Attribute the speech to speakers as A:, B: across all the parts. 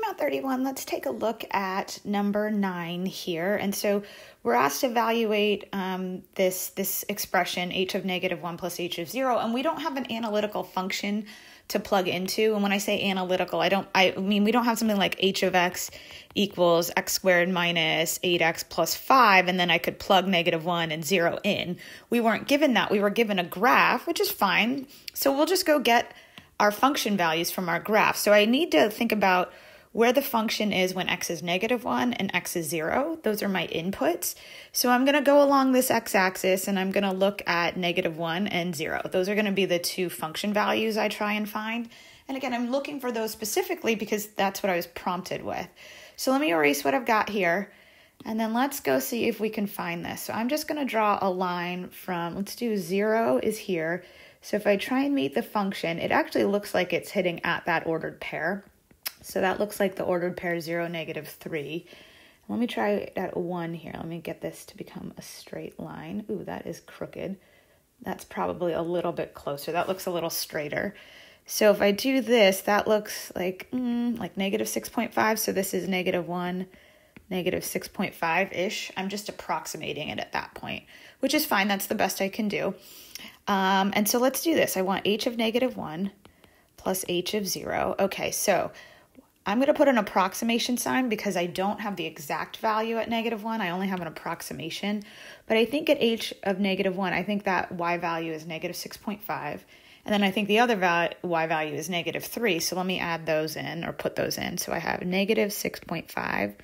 A: Mount 31, let's take a look at number nine here. And so we're asked to evaluate um, this, this expression, h of negative 1 plus h of 0, and we don't have an analytical function to plug into. And when I say analytical, I don't I mean we don't have something like h of x equals x squared minus 8x plus 5 and then I could plug negative 1 and 0 in. We weren't given that. We were given a graph, which is fine. So we'll just go get our function values from our graph. So I need to think about where the function is when x is negative 1 and x is 0. Those are my inputs. So I'm going to go along this x-axis and I'm going to look at negative 1 and 0. Those are going to be the two function values I try and find. And again, I'm looking for those specifically because that's what I was prompted with. So let me erase what I've got here. And then let's go see if we can find this. So I'm just going to draw a line from, let's do 0 is here. So if I try and meet the function, it actually looks like it's hitting at that ordered pair. So that looks like the ordered pair 0, negative 3. Let me try at 1 here. Let me get this to become a straight line. Ooh, that is crooked. That's probably a little bit closer. That looks a little straighter. So if I do this, that looks like mm, like negative 6.5. So this is negative 1, negative 6.5-ish. I'm just approximating it at that point, which is fine. That's the best I can do. Um, and so let's do this. I want h of negative 1 plus h of 0. Okay, so I'm going to put an approximation sign because I don't have the exact value at negative 1. I only have an approximation. But I think at h of negative 1, I think that y value is negative 6.5. And then I think the other val- y value is negative 3. So let me add those in or put those in. So I have negative 6.5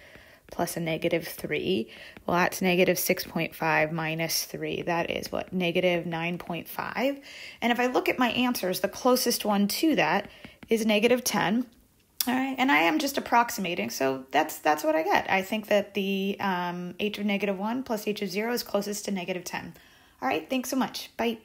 A: plus a negative 3. Well, that's negative 6.5 minus 3. That is what? Negative 9.5. And if I look at my answers, the closest one to that is negative 10 all right, and I am just approximating, so that's that's what I get. I think that the um, h of negative 1 plus h of 0 is closest to negative 10. All right, thanks so much. Bye.